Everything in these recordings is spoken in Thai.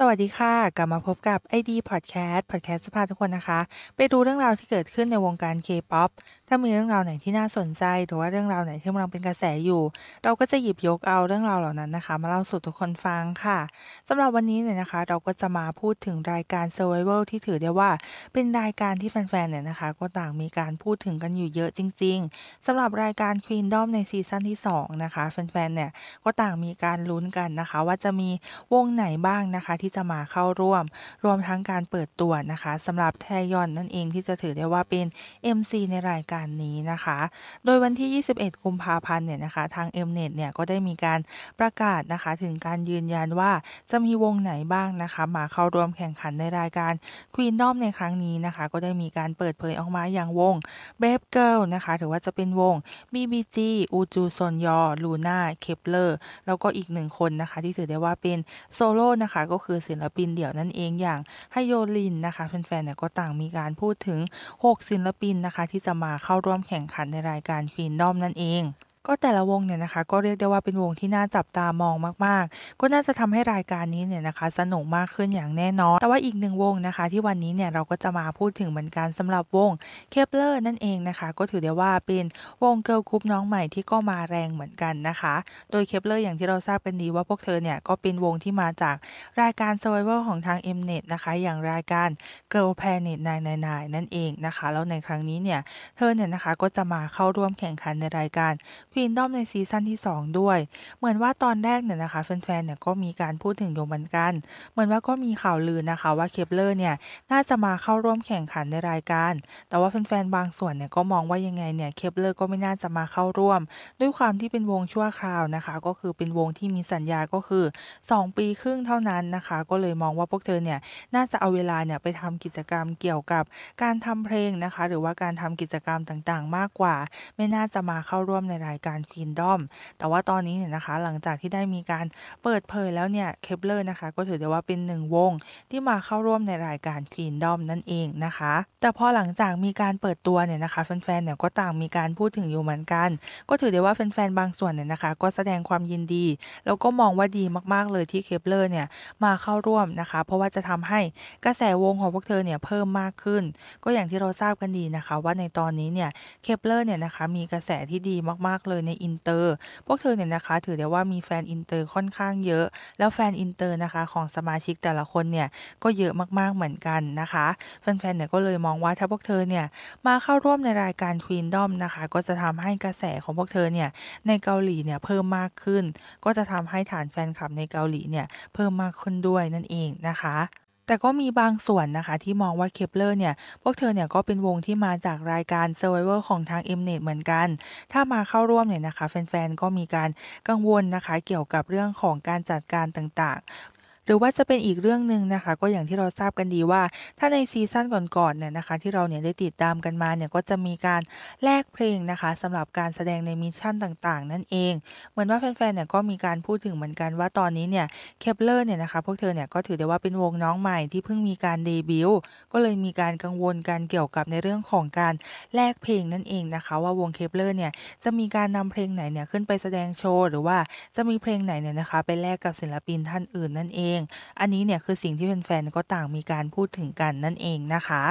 สวัสดีค่ะ กลับมาพบกับ ID Podcast Podcast สภาทุกคนนะคะ ไปดูเรื่องราวที่เกิดขึ้นในวงการ K-POP ถ้ามีเรื่องราวไหนที่น่าสนใจ หรือว่าเรื่องราวไหนที่กำลังเป็นกระแสอยู่ เราก็จะหยิบยกเอาเรื่องราวเหล่านั้นนะคะ มาเล่าสู่ทุกคนฟังค่ะสำหรับวันนี้เนี่ยนะคะเราก็จะมาพูดถึงรายการ Survival ที่ถือได้ว่า เป็นรายการที่แฟนๆเนี่ยนะคะก็ต่างมีการพูดถึงกันอยู่เยอะจริง ๆสำหรับรายการ Queen Dom ในซีซั่นที่2นะคะแฟนๆเนี่ยก็ต่างมีการลุ้นกันนะคะว่าจะมีวงไหนบ้างนะคะที่ที่จะมาเข้าร่วมรวมทั้งการเปิดตัวนะคะสำหรับแทยอนนั่นเองที่จะถือได้ว่าเป็น MC ในรายการนี้นะคะ โดยวันที่ 21กุมภาพันธ์เนี่ยนะคะทาง m n e t เนี่ยก็ได้มีการประกาศนะคะ ถึงการยืนยันว่าจะมีวงไหนบ้างนะคะ มาเข้าร่วมแข่งขันในรายการ Queen d o m ในครั้งนี้นะคะ ก็ได้มีการเปิดเผยออกมาอย่างวง Brave Girl นะคะถือว่าจะเป็นวง BBG อูจูซอนยอลูน่าเคปเลอร์แล้วก็อีกหนึ่งคนนะคะ ที่ถือได้ว่าเป็นโซโล่นะคะก็คือศิลปินเดี่ยวนั่นเองอย่างไฮโยลินนะคะ แฟนๆเนี่ยก็ต่างมีการพูดถึง 6 ศิลปินนะคะที่จะมาเข้าร่วมแข่งขันในรายการควีนดอมนั่นเองก็แต่ละวงเนี่ยนะคะก็เรียกได้ว่าเป็นวงที่น่าจับตามองมากๆ ก็น่าจะทำให้รายการนี้เนี่ยนะคะสนุกมากขึ้นอย่างแน่นอนแต่ว่าอีกหนึ่งวงนะคะที่วันนี้เนี่ยเราก็จะมาพูดถึงเหมือนกันสำหรับวงเคปเลอร์นั่นเองนะคะ ก็ถือได้ว่าเป็นวงเกิร์ลกรุ๊ปน้องใหม่ที่ก็มาแรงเหมือนกันนะคะ โดยเคปเลอร์อย่างที่เราทราบกันดีว่าพวกเธอเนี่ยก็เป็นวงที่มาจากรายการ s u r v i v o r ของทาง Mnet นะคะอย่างรายการ Girl Planet 999นั่นเองนะคะแล้วในครั้งนี้เนี่ยเธอเนี่ยนะคะก็จะมาเข้าร่วมแข่งขันในรายการฟิีนด้อมในซีซั่นที่2ด้วย เหมือนว่าตอนแรกเนี่ยนะคะแฟนๆเนี่ยก็มีการพูดถึงโยมันกัน เหมือนว่าก็มีข่าวลือนะคะว่าเคปเลอร์เนี่ยน่าจะมาเข้าร่วมแข่งขันในรายการ แต่ว่าแฟนๆบางส่วนเนี่ยก็มองว่ายังไงเนี่ยเคปเลอร์ก็ไม่น่าจะมาเข้าร่วม ด้วยความที่เป็นวงชั่วคราวนะคะ ก็คือเป็นวงที่มีสัญญาก็คือ 2 ปีครึ่งเท่านั้นนะคะ ก็เลยมองว่าพวกเธอเนี่ยน่าจะเอาเวลาเนี่ยไปทำกิจกรรมเกี่ยวกับการทำเพลงนะคะ หรือว่าการทำกิจกรรมต่างๆ มากกว่า ไม่น่าจะมาเข้าร่วมในรายการควีนดอมแต่ว่าตอนนี้เนี่ยนะคะ หลังจากที่ได้มีการเปิดเผยแล้วเนี่ยเคปเลอร์นะคะก็ถือได้ว่าเป็นหนึ่งวงที่มาเข้าร่วมในรายการควีนดอมนั่นเองนะคะ แต่พอหลังจากมีการเปิดตัวเนี่ยนะคะแฟนๆเนี่ยก็ต่างมีการพูดถึงอยู่เหมือนกัน ก็ถือได้ว่าแฟนๆบางส่วนเนี่ยนะคะ ก็แสดงความยินดี แล้วก็มองว่าดีมากๆเลยที่เคปเลอร์เนี่ยมาเข้าร่วมนะคะ เพราะว่าจะทำให้กระแสวงของพวกเธอเนี่ยเพิ่มมากขึ้น ก็อย่างที่เราทราบกันดีนะคะ ว่าในตอนนี้เนี่ยเคปเลอร์เนี่ยนะคะมีกระแสที่ดีมากๆเลยอในอินเตอร์ พวกเธอเนี่ยนะคะ ถือได้ว่ามีแฟนอินเตอร์ค่อนข้างเยอะ แล้วแฟนอินเตอร์นะคะของสมาชิกแต่ละคนเนี่ยก็เยอะมากๆเหมือนกันนะคะแฟนๆเนี่ยก็เลยมองว่าถ้าพวกเธอเนี่ยมาเข้าร่วมในรายการควีนดอมนะคะก็จะทำให้กระแสของพวกเธอเนี่ยในเกาหลีเนี่ยเพิ่มมากขึ้น ก็จะทำให้ฐานแฟนคลับในเกาหลีเนี่ยเพิ่มมากขึ้นด้วยนั่นเองนะคะแต่ก็มีบางส่วนนะคะ ที่มองว่าเคปเลอร์เนี่ย พวกเธอเนี่ยก็เป็นวงที่มาจากรายการ Survivor ของทาง m n e t เหมือนกัน ถ้ามาเข้าร่วมเนี่ยนะคะแฟน ๆ ก็มีการกังวลนะคะ เกี่ยวกับเรื่องของการจัดการต่างๆหรือว่าจะเป็นอีกเรื่องหนึ่งนะคะ ก็อย่างที่เราทราบกันดีว่า ถ้าในซีซั่นก่อนๆเนี่ยนะคะที่เราเนี่ยได้ติดตามกันมาเนี่ยก็จะมีการแลกเพลงนะคะ สำหรับการแสดงในมิชชั่นต่างๆนั่นเอง เหมือนว่าแฟนๆเนี่ยก็มีการพูดถึงเหมือนกันว่าตอนนี้เนี่ยเคปเลอร์เนี่ยนะคะพวกเธอเนี่ยก็ถือได้ว่าเป็นวงน้องใหม่ที่เพิ่งมีการเดบิวต์ก็เลยมีการกังวลกันเกี่ยวกับในเรื่องของการแลกเพลงนั่นเองนะคะ ว่าวงเคปเลอร์เนี่ยจะมีการนำเพลงไหนเนี่ยขึ้นไปแสดงโชว์หรือว่าจะมีเพลงไหนเนี่ยนะคะไปแลกกับศิลปินท่านอื่นนั่นเองอันนี้เนี่ยคือสิ่งที่แฟนๆก็ต่างมีการพูดถึงกันนั่นเองนะคะ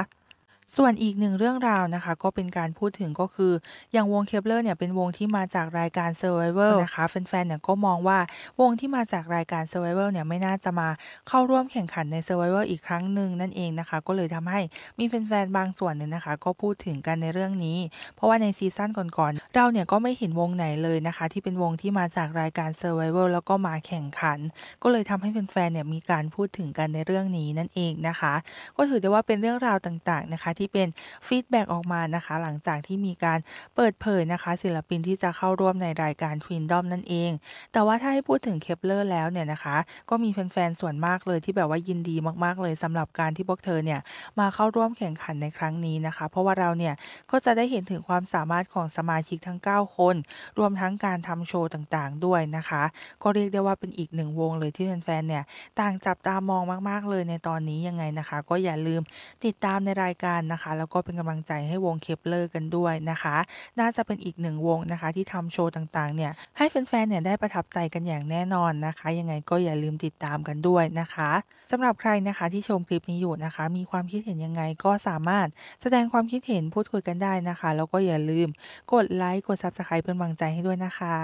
ส่วนอีกหนึ่งเรื่องราวนะคะก็เป็นการพูดถึงก็คืออย่างวงเคเบิลเนี่ยเป็นวงที่มาจากรายการ Survivor นะคะแฟนๆเนี่ยก็มองว่าวงที่มาจากรายการ Survivor เนี่ยไม่น่าจะมาเข้าร่วมแข่งขันใน Survivor อีกครั้งหนึ่งนั่นเองนะคะ ก็เลยทำให้มีแฟนๆบางส่วนเนี่ยนะคะ ก็พูดถึงกันในเรื่องนี้ เพราะว่าในซีซั่นก่อนๆเราเนี่ยก็ไม่เห็นวงไหนเลยนะคะ ที่เป็นวงที่มาจากรายการ Survivor แล้วก็มาแข่งขัน ก็เลยทำให้แฟนๆเนี่ยมีการพูดถึงกันในเรื่องนี้นั่นเองนะคะ ก็ถือได้ว่าเป็นเรื่องราวต่างๆนะคะที่เป็นฟีดแบ็กออกมานะคะ หลังจากที่มีการเปิดเผยนะคะ ศิลปินที่จะเข้าร่วมในรายการ t ว i นดอมนั่นเอง แต่ว่าถ้าให้พูดถึงเคปเลอร์แล้วเนี่ยนะคะก็มีแฟน ๆ ส่วนมากเลยที่แบบว่ายินดีมากๆ เลยสำหรับการที่พวกเธอเนี่ยมาเข้าร่วมแข่งขันในครั้งนี้นะคะ เพราะว่าเราเนี่ยก็จะได้เห็นถึงความสามารถของสมาชิกทั้ง 9 คน รวมทั้งการทำโชว์ต่างๆ ด้วยนะคะ ก็เรียกได้ว่าเป็นอีกหนึ่งวงเลยที่แฟนๆเนี่ยต่างจับตามองมากๆเลยในตอนนี้ยังไงนะคะ ก็อย่าลืมติดตามในรายการนะคะแล้วก็เป็นกำลังใจให้วงเคปเลอร์กันด้วยนะคะ น่าจะเป็นอีกหนึ่งวงนะคะที่ทำโชว์ต่าง ๆเนี่ย ให้แฟนๆเนี่ยได้ประทับใจกันอย่างแน่นอนนะคะ ยังไงก็อย่าลืมติดตามกันด้วยนะคะ สำหรับใครนะคะที่ชมคลิปนี้อยู่นะคะ มีความคิดเห็นยังไงก็สามารถแสดงความคิดเห็นพูดคุยกันได้นะคะ แล้วก็อย่าลืม กดไลค์กดซับสไคร b e เป็นกำลังใจให้ด้วยนะคะ